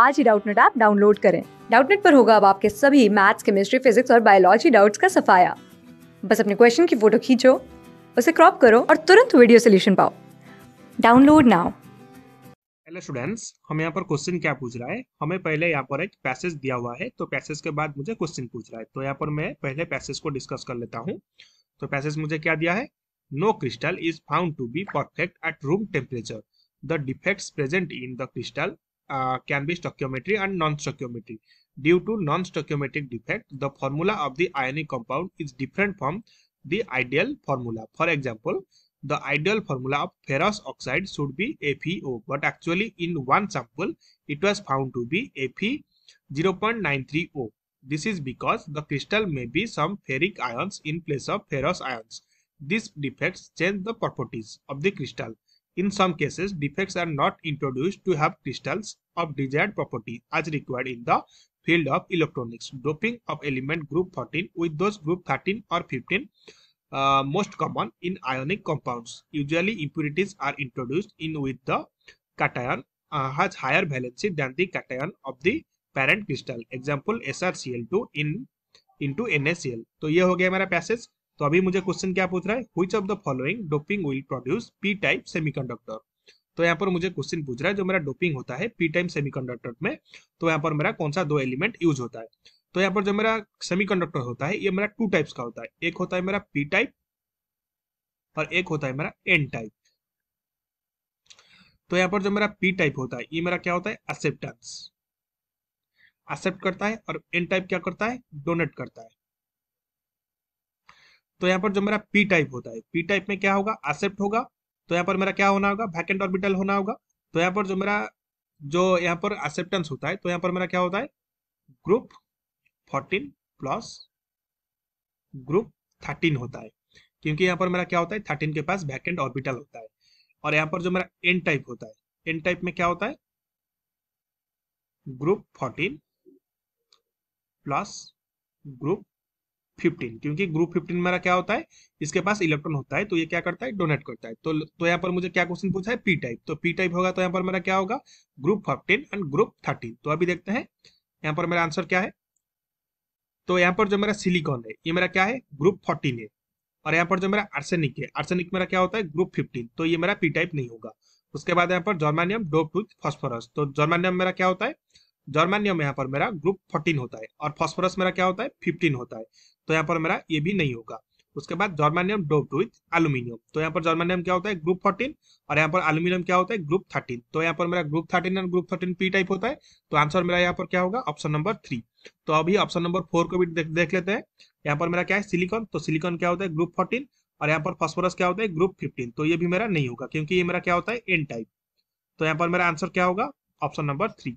आज ही Doubtnet app download करें डाउटनेट पर होगा अब आपके सभी मैथ्स केमिस्ट्री फिजिक्स और बायोलॉजी डाउट्स का सफाया बस अपने क्वेश्चन की फोटो खींचो उसे क्रॉप करो और तुरंत वीडियो सोल्यूशन पाओ डाउनलोड नाउ हेलो स्टूडेंट्स हम यहाँ पर क्वेश्चन क्या पूछ रहा है हमें पहले यहाँ पर एक पैसेज दिया हुआ है तो पैसेज के बाद मुझे क्वेश्चन पूछ रहा है तो यहाँ पर मैं पहले पैसेज को डिस्कस कर लेता हूँ तो पैसेज मुझे क्या दिया है no crystal is found to be perfect at room temperature the defects present in the crystal Uh, can be stoichiometry and non-stoichiometry. Due to non-stoichiometric defect, the formula of the ionic compound is different from the ideal formula. For example, the ideal formula of ferrous oxide should be FeO, but actually in one sample, it was found to be Fe 0.93O. This is because the crystal may be some ferric ions in place of ferrous ions. These defects change the properties of the crystal. In some cases, defects are not introduced to have crystals of desired property as required in the field of electronics. Doping of element group 13 with those group 13 or 15 uh, most common in ionic compounds. Usually impurities are introduced in with the cation uh, has higher valency than the cation of the parent crystal. Example SrCl2 in into NaCl. So ये हो गया हमारा passage तो अभी मुझे question क्या पूछ रहा है which of the following doping will produce P type semiconductor तो यहाँ पर मुझे क्वेश्चन पूछ रहा है जो मेरा डोपिंग होता है पी टाइप सेमीकंडक्टर में तो यहाँ पर मेरा कौन सा दो एलिमेंट यूज होता है तो यहाँ पर जो मेरा सेमीकंडक्टर होता है ये मेरा टू टाइप्स का होता है एक होता है मेरा पी टाइप और एक होता है मेरा एन टाइप तो यहाँ पर जो मेरा पी टाइप होता है ये मेरा क्या होता है एक्सेप्टेंस एक्सेप्ट करता है और एन टाइप क्या करता है डोनेट करता है तो यहाँ पर जो मेरा पी टाइप होता है पी टाइप में क्या होगा एक्सेप्ट होगा तो यहाँ पर मेरा क्या होना होगा वैकेंट ऑर्बिटल होना होगा तो यहाँ पर जो मेरा जो यहाँ पर एक्सेप्टेंस होता है तो यहाँ पर मेरा क्या होता है group fourteen plus group thirteen होता है क्योंकि यहाँ पर मेरा क्या होता है थर्टीन के पास वैकेंट ऑर्बिटल होता है और यहाँ पर जो मेरा एन टाइप होता है एन टाइप में क्या होता है group fourteen plus group fifteen क्योंकि ग्रुप फिफ्टीन मेरा क्या होता है इसके पास इलेक्ट्रॉन होता है तो ये क्या करता है डोनेट करता है तो तो यहाँ पर मुझे क्या क्वेश्चन पूछा है पी टाइप तो पी टाइप होगा तो यहाँ पर मेरा क्या होगा group fifteen and group thirteen तो अभी देखते हैं यहाँ पर मेरा आंसर क्या है तो यहाँ पर जो मेरा सिलिकॉन है ये मेरा क्या है ग्रुप फोर्टीन है और यहाँ पर जो मेरा आर्सेनिक है आर्सेनिक मेरा क्या होता है ग्रुप फिफ्टीन तो ये मेरा पी टाइप नहीं होगा उसके बाद यहाँ पर जर्मानियम डोप विथ फॉस्फोरस तो जर्मानियम मेरा क्या होता है जर्मेनियम यहाँ पर मेरा ग्रुप फोर्टीन होता है और फॉस्फोरस मेरा क्या होता है फिफ्टीन होता है तो यहाँ पर मेरा ये भी नहीं होगा उसके बाद जर्मेनियम डोप्ड विथ एल्यूमिनियम तो यहाँ पर जर्मेनियम क्या होता है ग्रुप फोर्टीन और यहाँ पर एल्यूमिनियम क्या होता है ग्रुप थर्टीन तो यहाँ पर मेरा group thirteen and group thirteen P type होता है तो आंसर मेरा यहाँ पर क्या होगा ऑप्शन नंबर थ्री तो अभी ऑप्शन नंबर फोर को भी देख, देख लेते हैं यहाँ पर मेरा क्या है सिलिकॉन तो सिलिकॉन क्या होता है ग्रुप फोर्टीन और यहाँ पर फॉस्फोरस क्या होता है ग्रुप फिफ्टीन तो ये भी मेरा नहीं होगा क्योंकि ये मेरा क्या होता है एन टाइप तो यहाँ पर मेरा आंसर क्या होगा ऑप्शन नंबर थ्री